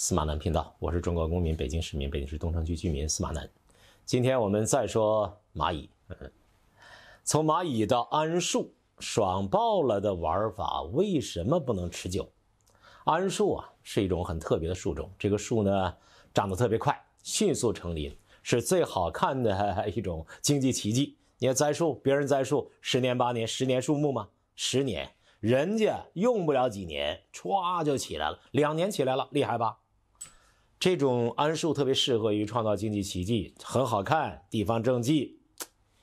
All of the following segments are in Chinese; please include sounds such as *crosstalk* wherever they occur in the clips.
司马南频道，我是中国公民、北京市民、北京市东城区居民司马南。今天我们再说蚂蚁。从蚂蚁到桉树，爽爆了的玩法为什么不能持久？桉树啊，是一种很特别的树种。这个树呢，长得特别快，迅速成林，是最好看的 *laughs* 一种经济奇迹。你看栽树，别人栽树，十年八年，十年树木吗？十年，人家用不了几年，歘就起来了，两年起来了，厉害吧？这种桉树特别适合于创造经济奇迹，很好看。地方政绩，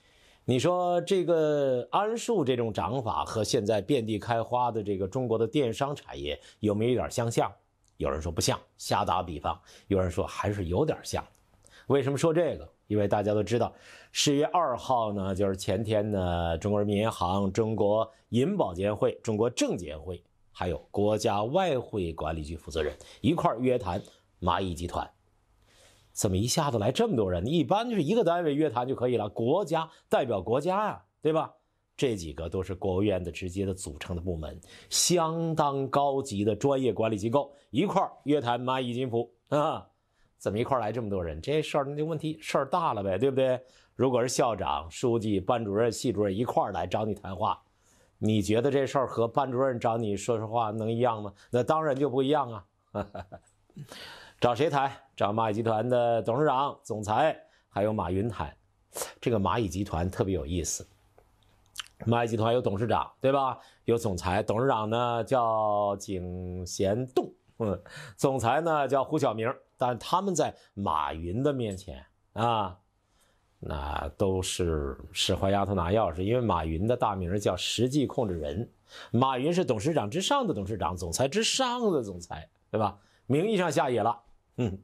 *tsk* 你说这个桉树这种长法和现在遍地开花的这个中国的电商产业有没有点相像？有人说不像，瞎打比方；有人说还是有点像。为什么说这个？因为大家都知道，十月二号呢，就是前天呢，中国人民银行、中国银保监会、中国证监会还有国家外汇管理局负责人一块约谈。蚂蚁集团，怎么一下子来这么多人？一般就是一个单位约谈就可以了。国家代表国家呀，对吧？这几个都是国务院的直接的组成的部门，相当高级的专业管理机构，一块儿约谈蚂蚁金服啊？怎么一块儿来这么多人？这事儿那问题事儿大了呗，对不对？如果是校长、书记、班主任、系主任一块儿来找你谈话，你觉得这事儿和班主任找你说说话能一样吗？那当然就不一样啊。*laughs* 找谁谈？找蚂蚁集团的董事长、总裁，还有马云谈。这个蚂蚁集团特别有意思。蚂蚁集团有董事长，对吧？有总裁，董事长呢叫景贤栋，嗯，总裁呢叫胡晓明。但他们在马云的面前啊，那都是使坏丫头拿钥匙，因为马云的大名叫实际控制人。马云是董事长之上的董事长，总裁之上的总裁，对吧？名义上下野了。嗯，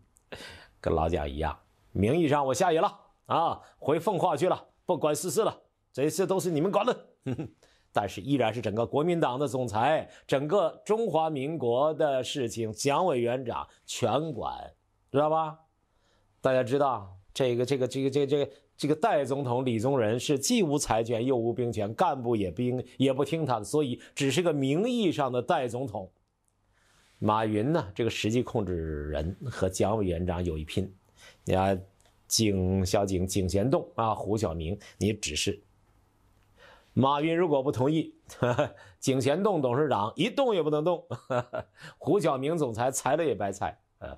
跟老蒋一样，名义上我下野了啊，回奉化去了，不管事事了。这次都是你们管哼，但是依然是整个国民党的总裁，整个中华民国的事情，蒋委员长全管，知道吧？大家知道这个这个这个这这这个代总统李宗仁是既无财权又无兵权，干部也兵也不听他的，所以只是个名义上的代总统。马云呢？这个实际控制人和蒋委员长有一拼。你啊，景小景景贤栋啊，胡晓明，你只是马云如果不同意，*laughs* 景贤栋董事长一动也不能动，*laughs* 胡晓明总裁裁了也白裁。呃，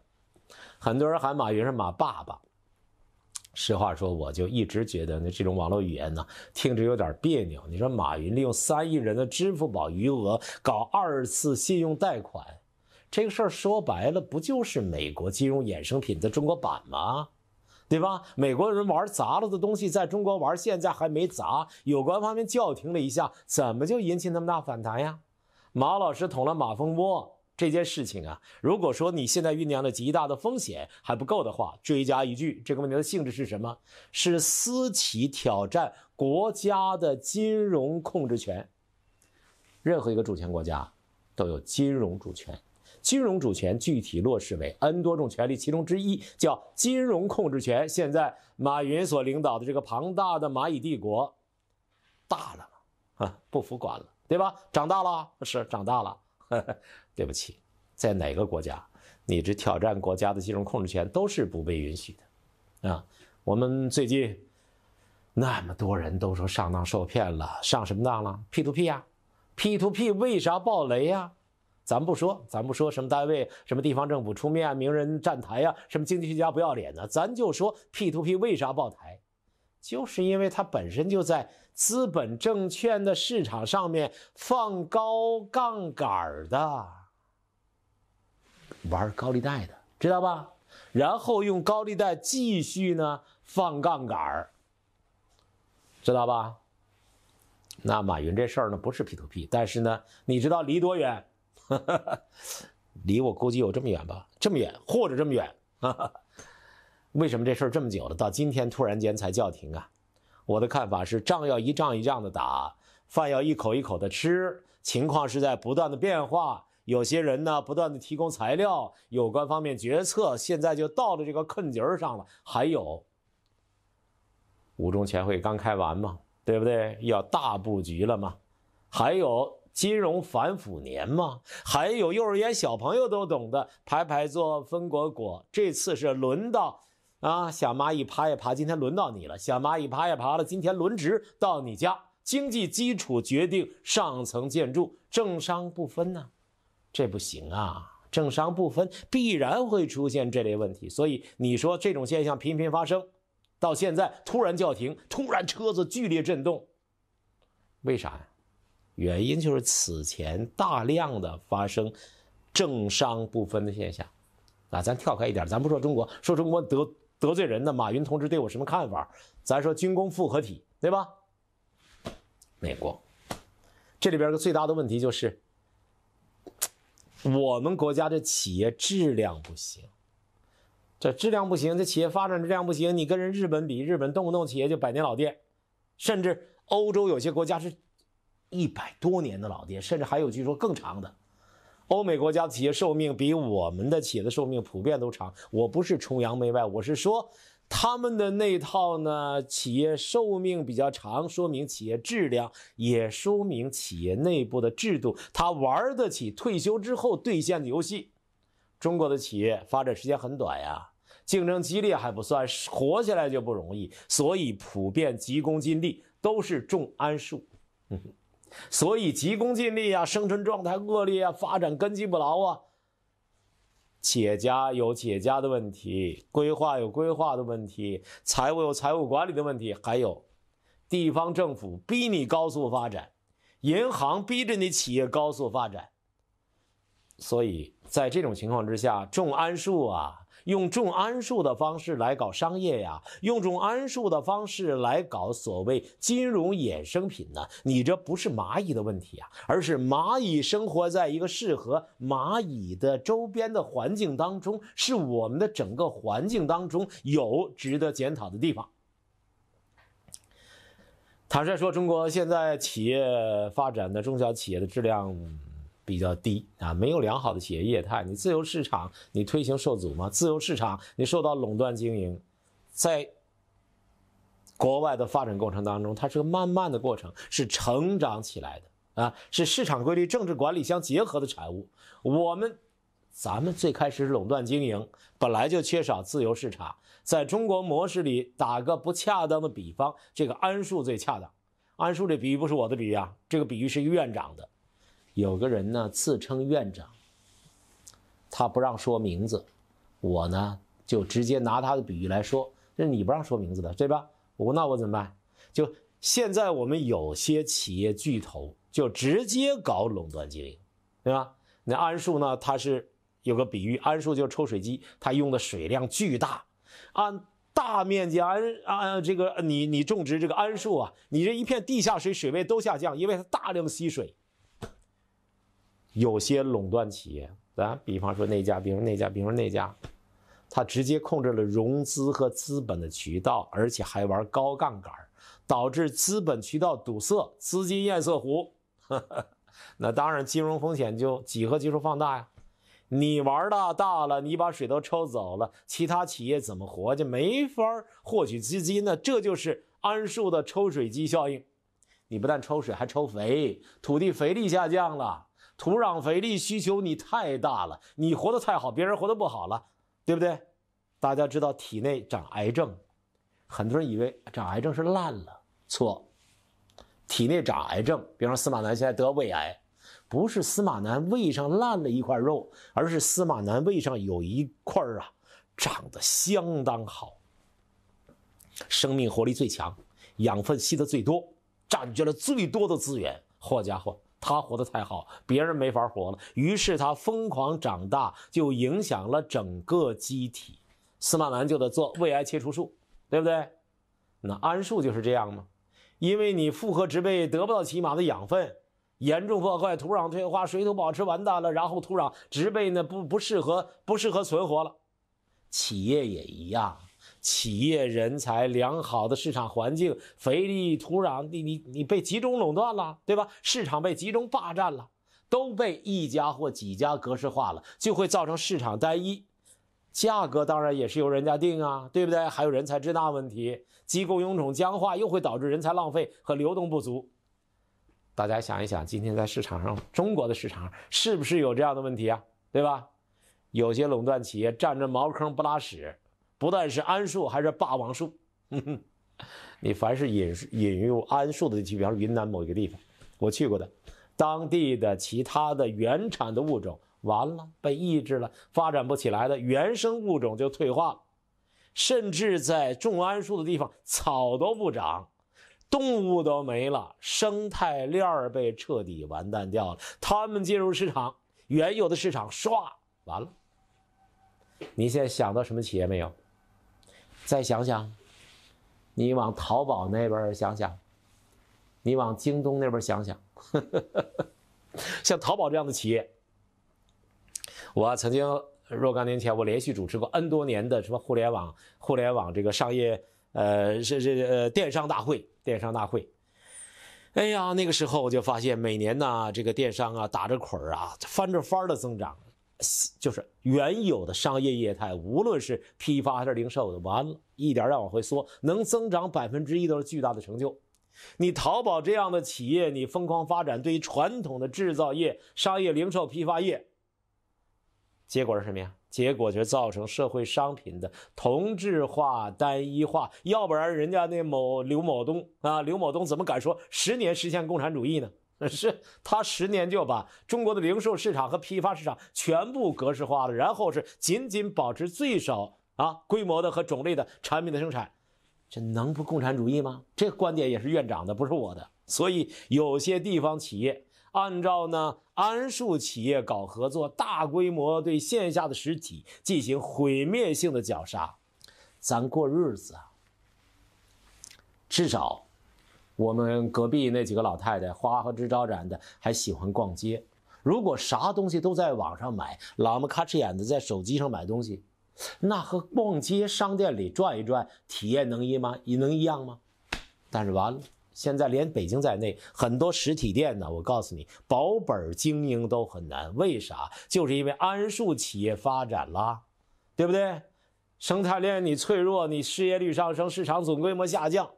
很多人喊马云是马爸爸。实话说，我就一直觉得呢，这种网络语言呢，听着有点别扭。你说马云利用三亿人的支付宝余额搞二次信用贷款。这个事儿说白了，不就是美国金融衍生品的中国版吗？对吧？美国人玩砸了的东西，在中国玩，现在还没砸，有关方面叫停了一下，怎么就引起那么大反弹呀？马老师捅了马蜂窝这件事情啊，如果说你现在酝酿了极大的风险还不够的话，追加一句，这个问题的性质是什么？是私企挑战国家的金融控制权。任何一个主权国家都有金融主权。金融主权具体落实为 N 多种权利，其中之一叫金融控制权。现在马云所领导的这个庞大的蚂蚁帝国大了嘛？啊，不服管了，对吧？长大了是长大了。*laughs* 对不起，在哪个国家，你这挑战国家的金融控制权都是不被允许的。啊，我们最近那么多人都说上当受骗了，上什么当了？P to P 呀，P to P 为啥暴雷呀？咱不说，咱不说什么单位、什么地方政府出面、名人站台呀，什么经济学家不要脸呢？咱就说 p to p 为啥爆台，就是因为它本身就在资本证券的市场上面放高杠杆的，玩高利贷的，知道吧？然后用高利贷继续呢放杠杆，知道吧？那马云这事儿呢不是 p to p 但是呢，你知道离多远？*laughs* 离我估计有这么远吧，这么远或者这么远哈，*laughs* 为什么这事儿这么久了，到今天突然间才叫停啊？我的看法是，仗要一仗一仗的打，饭要一口一口的吃，情况是在不断的变化。有些人呢，不断的提供材料，有关方面决策，现在就到了这个困局儿上了。还有，五中全会刚开完嘛，对不对？要大布局了嘛？还有。金融反腐年嘛，还有幼儿园小朋友都懂的排排坐分果果，这次是轮到啊小蚂蚁爬呀爬，今天轮到你了，小蚂蚁爬呀爬了，今天轮值到你家。经济基础决定上层建筑，政商不分呢，这不行啊！政商不分必然会出现这类问题，所以你说这种现象频频发生，到现在突然叫停，突然车子剧烈震动，为啥呀？原因就是此前大量的发生政商不分的现象，啊，咱跳开一点，咱不说中国，说中国得得罪人的马云同志对我什么看法？咱说军工复合体，对吧？美国这里边个最大的问题就是我们国家的企业质量不行，这质量不行，这企业发展质量不行。你跟人日本比，日本动不动企业就百年老店，甚至欧洲有些国家是。一百多年的老爹，甚至还有据说更长的，欧美国家企业寿命比我们的企业的寿命普遍都长。我不是崇洋媚外，我是说他们的那套呢，企业寿命比较长，说明企业质量，也说明企业内部的制度，他玩得起退休之后兑现的游戏。中国的企业发展时间很短呀，竞争激烈还不算，活下来就不容易，所以普遍急功近利，都是种桉树。所以急功近利啊，生存状态恶劣啊，发展根基不牢啊。企业家有企业家的问题，规划有规划的问题，财务有财务管理的问题，还有地方政府逼你高速发展，银行逼着你企业高速发展。所以在这种情况之下，种桉树啊。用种桉树的方式来搞商业呀，用种桉树的方式来搞所谓金融衍生品呢？你这不是蚂蚁的问题啊，而是蚂蚁生活在一个适合蚂蚁的周边的环境当中，是我们的整个环境当中有值得检讨的地方。坦率说，中国现在企业发展的中小企业的质量。比较低啊，没有良好的企业业态。你自由市场，你推行受阻吗？自由市场，你受到垄断经营，在国外的发展过程当中，它是个慢慢的过程，是成长起来的啊，是市场规律、政治管理相结合的产物。我们，咱们最开始垄断经营，本来就缺少自由市场。在中国模式里，打个不恰当的比方，这个安树最恰当。安树这比喻不是我的比喻啊，这个比喻是院长的。有个人呢自称院长，他不让说名字，我呢就直接拿他的比喻来说，那你不让说名字的，对吧？我那我怎么办？就现在我们有些企业巨头就直接搞垄断经营，对吧？那桉树呢，它是有个比喻，桉树就是抽水机，它用的水量巨大，按。大面积桉啊这个你你种植这个桉树啊，你这一片地下水水位都下降，因为它大量吸水。有些垄断企业，咱比方说那家，比方那家，比方那家，他直接控制了融资和资本的渠道，而且还玩高杠杆，导致资本渠道堵塞，资金堰塞湖。*laughs* 那当然，金融风险就几何级数放大呀！你玩大大了，你把水都抽走了，其他企业怎么活？就没法获取资金呢？这就是桉树的抽水机效应。你不但抽水，还抽肥，土地肥力下降了。土壤肥力需求你太大了，你活得太好，别人活得不好了，对不对？大家知道体内长癌症，很多人以为长癌症是烂了，错。体内长癌症，比方说司马南现在得胃癌，不是司马南胃上烂了一块肉，而是司马南胃上有一块啊，长得相当好，生命活力最强，养分吸得最多，占据了最多的资源。好家伙！他活得太好，别人没法活了。于是他疯狂长大，就影响了整个机体。司马南就得做胃癌切除术，对不对？那桉树就是这样嘛，因为你复合植被得不到起码的养分，严重破坏土壤退化，水土保持完蛋了，然后土壤植被呢不不适合不适合存活了，企业也一样。企业人才良好的市场环境、肥力土壤，你你你被集中垄断了，对吧？市场被集中霸占了，都被一家或几家格式化了，就会造成市场单一，价格当然也是由人家定啊，对不对？还有人才之大问题，机构臃肿僵化，又会导致人才浪费和流动不足。大家想一想，今天在市场上，中国的市场是不是有这样的问题啊？对吧？有些垄断企业占着茅坑不拉屎。不但是桉树，还是霸王树。*laughs* 你凡是引引入桉树的地区，比方说云南某一个地方，我去过的，当地的其他的原产的物种完了，被抑制了，发展不起来的原生物种就退化了，甚至在种桉树的地方，草都不长，动物都没了，生态链儿被彻底完蛋掉了。他们进入市场，原有的市场唰完了。你现在想到什么企业没有？再想想，你往淘宝那边想想，你往京东那边想想，呵 *laughs* 呵像淘宝这样的企业，我曾经若干年前，我连续主持过 N 多年的什么互联网、互联网这个商业，呃，是是呃电商大会、电商大会。哎呀，那个时候我就发现，每年呢这个电商啊，打着捆儿啊，翻着番儿的增长。就是原有的商业业态，无论是批发还是零售，的，完了一点点往回缩，能增长百分之一都是巨大的成就。你淘宝这样的企业，你疯狂发展，对于传统的制造业、商业、零售、批发业，结果是什么呀？结果就造成社会商品的同质化、单一化。要不然，人家那某刘某东啊，刘某东怎么敢说十年实现共产主义呢？*laughs* 是他十年就把中国的零售市场和批发市场全部格式化了，然后是仅仅保持最少啊规模的和种类的产品的生产，这能不共产主义吗？这个观点也是院长的，不是我的。所以有些地方企业按照呢安树企业搞合作，大规模对线下的实体进行毁灭性的绞杀，咱过日子啊，至少。我们隔壁那几个老太太花枝招展的，还喜欢逛街。如果啥东西都在网上买，老么咔哧眼的在手机上买东西，那和逛街商店里转一转，体验能一吗？能一样吗？但是完了，现在连北京在内，很多实体店呢，我告诉你，保本经营都很难。为啥？就是因为桉树企业发展啦，对不对？生态链你脆弱，你失业率上升，市场总规模下降。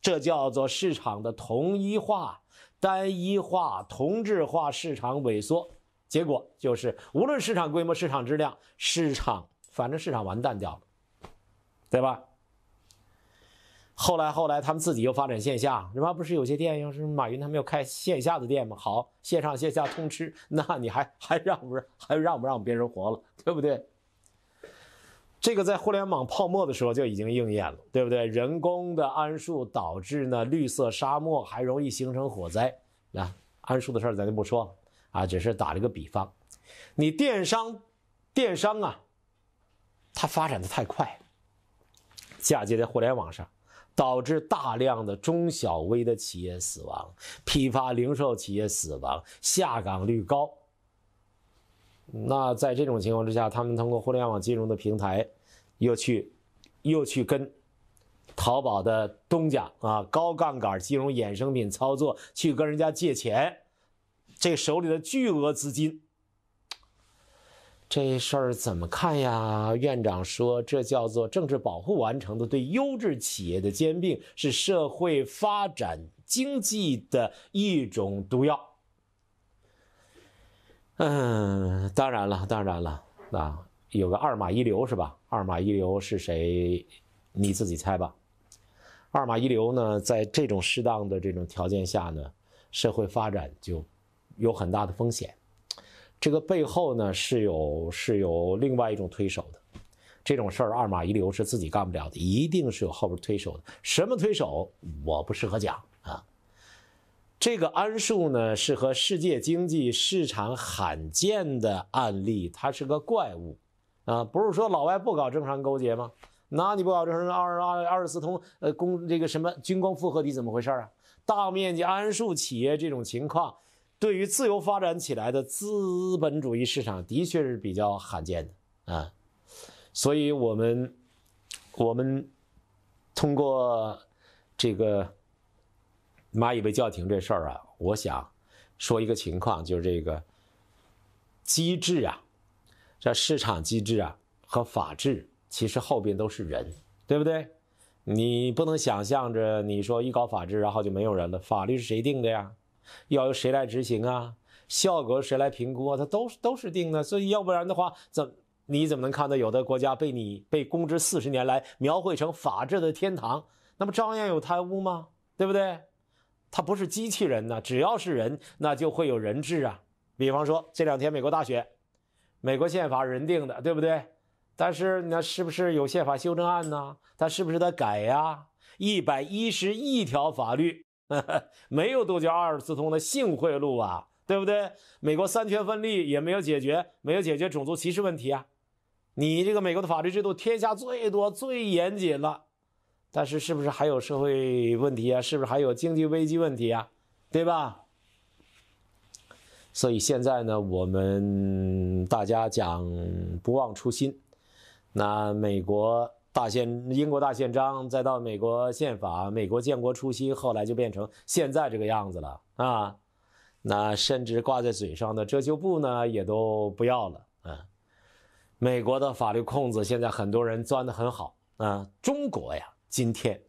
这叫做市场的同一化、单一化、同质化，市场萎缩，结果就是无论市场规模、市场质量、市场，反正市场完蛋掉了，对吧？后来后来，他们自己又发展线下，他妈不是有些店要是马云他们要开线下的店吗？好，线上线下通吃，那你还还让不让还让不让别人活了，对不对？这个在互联网泡沫的时候就已经应验了，对不对？人工的桉树导致呢绿色沙漠，还容易形成火灾。啊，桉树的事儿咱就不说啊，只是打了一个比方。你电商，电商啊，它发展的太快，嫁接在互联网上，导致大量的中小微的企业死亡，批发零售企业死亡，下岗率高。那在这种情况之下，他们通过互联网金融的平台，又去，又去跟淘宝的东家啊，高杠杆金融衍生品操作去跟人家借钱，这手里的巨额资金，这事儿怎么看呀？院长说，这叫做政治保护完成的对优质企业的兼并，是社会发展经济的一种毒药。嗯，当然了，当然了，啊，有个二马一流是吧？二马一流是谁？你自己猜吧。二马一流呢，在这种适当的这种条件下呢，社会发展就有很大的风险。这个背后呢是有是有另外一种推手的。这种事儿二马一流是自己干不了的，一定是有后边推手的。什么推手？我不适合讲。这个桉树呢，是和世界经济市场罕见的案例，它是个怪物，啊，不是说老外不搞正常勾结吗？哪里不搞正常二二二十四通？呃，公这个什么军工复合体怎么回事啊？大面积桉树企业这种情况，对于自由发展起来的资本主义市场，的确是比较罕见的啊，所以我们，我们通过这个。蚂蚁被叫停这事儿啊，我想说一个情况，就是这个机制啊，这市场机制啊和法治，其实后边都是人，对不对？你不能想象着你说一搞法治，然后就没有人了。法律是谁定的呀？要由谁来执行啊？效果谁来评估？啊？它都都是定的。所以要不然的话，怎你怎么能看到有的国家被你被公知四十年来描绘成法治的天堂？那不照样有贪污吗？对不对？它不是机器人呢，只要是人，那就会有人治啊。比方说这两天美国大选，美国宪法人定的，对不对？但是那是不是有宪法修正案呢？它是不是得改呀？一百一十一条法律，*laughs* 没有杜绝阿尔斯通的性贿赂啊，对不对？美国三权分立也没有解决，没有解决种族歧视问题啊。你这个美国的法律制度，天下最多最严谨了。但是是不是还有社会问题啊？是不是还有经济危机问题啊？对吧？所以现在呢，我们大家讲不忘初心。那美国大宪、英国大宪章，再到美国宪法，美国建国初期，后来就变成现在这个样子了啊。那甚至挂在嘴上的《遮羞布》呢，也都不要了。啊。美国的法律空子，现在很多人钻得很好啊。中国呀。今天，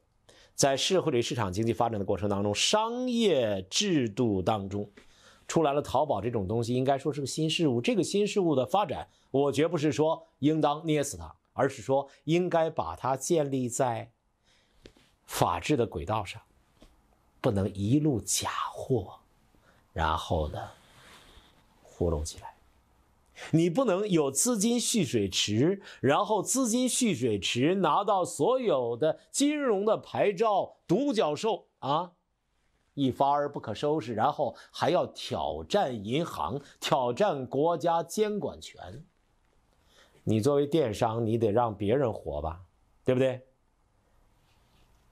在社会主义市场经济发展的过程当中，商业制度当中出来了淘宝这种东西，应该说是个新事物。这个新事物的发展，我绝不是说应当捏死它，而是说应该把它建立在法治的轨道上，不能一路假货，然后呢糊弄起来。你不能有资金蓄水池，然后资金蓄水池拿到所有的金融的牌照，独角兽啊，一发而不可收拾，然后还要挑战银行，挑战国家监管权。你作为电商，你得让别人活吧，对不对？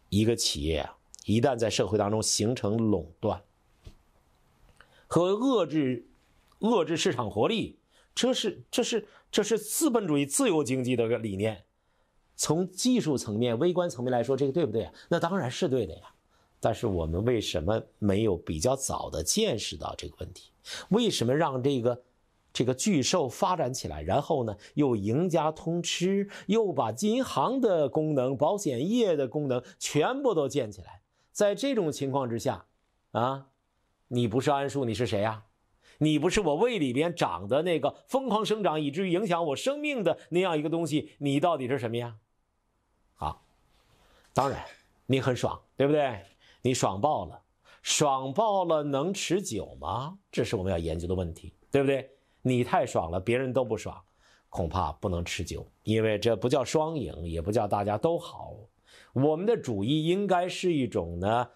一个企业一旦在社会当中形成垄断和遏制，遏制市场活力。这是这是这是资本主义自由经济的理念，从技术层面、微观层面来说，这个对不对啊？那当然是对的呀。但是我们为什么没有比较早的见识到这个问题？为什么让这个这个巨兽发展起来，然后呢又赢家通吃，又把银行的功能、保险业的功能全部都建起来？在这种情况之下，啊，你不是安树你是谁呀？你不是我胃里边长的那个疯狂生长以至于影响我生命的那样一个东西，你到底是什么呀？好，当然你很爽，对不对？你爽爆了，爽爆了，能持久吗？这是我们要研究的问题，对不对？你太爽了，别人都不爽，恐怕不能持久，因为这不叫双赢，也不叫大家都好。我们的主义应该是一种呢。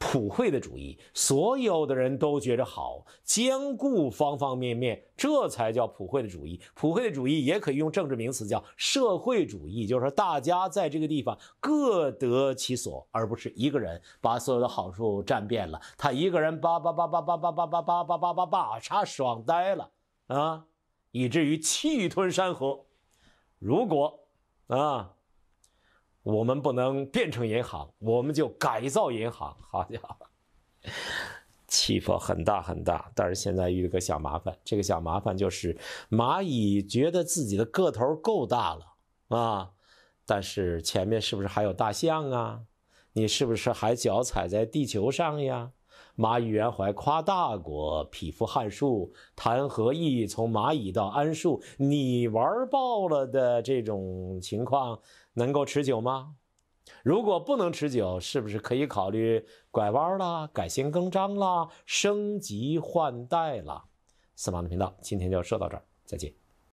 普惠的主义，所有的人都觉着好，兼顾方方面面，这才叫普惠的主义。普惠的主义也可以用政治名词叫社会主义，就是说大家在这个地方各得其所，而不是一个人把所有的好处占遍了，他一个人叭叭叭叭叭叭叭叭叭叭叭叭，啥爽呆了啊，以至于气吞山河。如果，啊。我们不能变成银行，我们就改造银行，好家伙，气魄很大很大。但是现在遇到个小麻烦，这个小麻烦就是蚂蚁觉得自己的个头够大了啊，但是前面是不是还有大象啊？你是不是还脚踩在地球上呀？蚂蚁原怀夸大国，匹夫撼树谈何易？从蚂蚁到桉树，你玩爆了的这种情况。能够持久吗？如果不能持久，是不是可以考虑拐弯啦、改行更张啦、升级换代啦？司马南频道今天就说到这儿，再见。